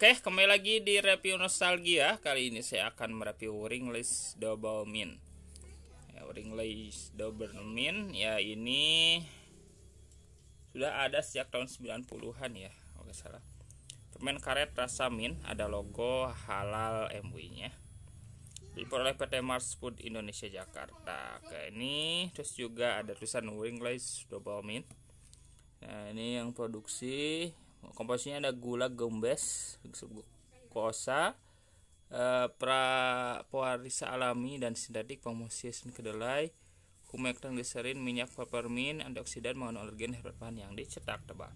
Oke, kembali lagi di review nostalgia. Kali ini saya akan mereview Ringless Double Mint. Ya, Ringless Double Mint ya ini sudah ada sejak tahun 90-an ya, oke salah. Permen karet rasa min ada logo halal mui nya Diperoleh PT Mars Food Indonesia Jakarta. Oke, ini terus juga ada tulisan Ringless Double Mint. Nah, ini yang produksi komposisinya ada gula gembes kosa eh, pra pewarisa alami dan sintetik pemosiesin kedelai kumek glycerin, minyak peppermint antioksidan mengandung alergen herbal yang dicetak tebal.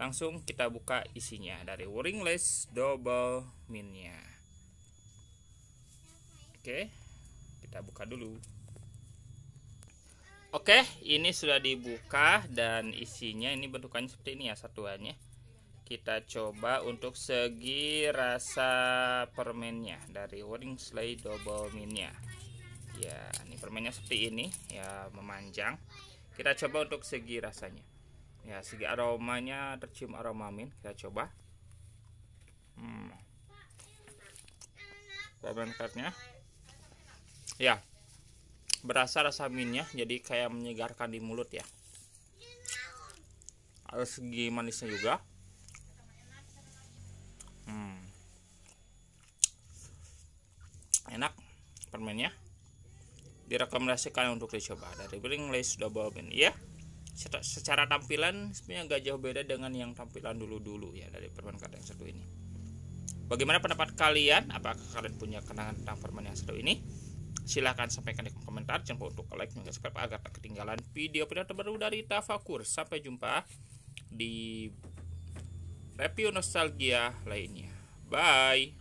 Langsung kita buka isinya dari list Double Minnya. Oke, kita buka dulu. Oke, ini sudah dibuka dan isinya ini bentukannya seperti ini ya satuannya kita coba untuk segi rasa permennya dari slay Double Minnya ya ini permennya seperti ini ya memanjang kita coba untuk segi rasanya ya segi aromanya tercium aroma min kita coba hmm. cardnya. ya berasa rasa minnya jadi kayak menyegarkan di mulut ya ada segi manisnya juga enak permennya direkomendasikan untuk dicoba dari Bling Lace Double Mint ya secara tampilan sebenarnya nggak jauh beda dengan yang tampilan dulu-dulu ya dari permen karet yang satu ini bagaimana pendapat kalian apakah kalian punya kenangan tentang permen yang satu ini silahkan sampaikan di komentar jangan lupa untuk like dan subscribe agar tak ketinggalan video-video terbaru dari Tafakur sampai jumpa di review nostalgia lainnya bye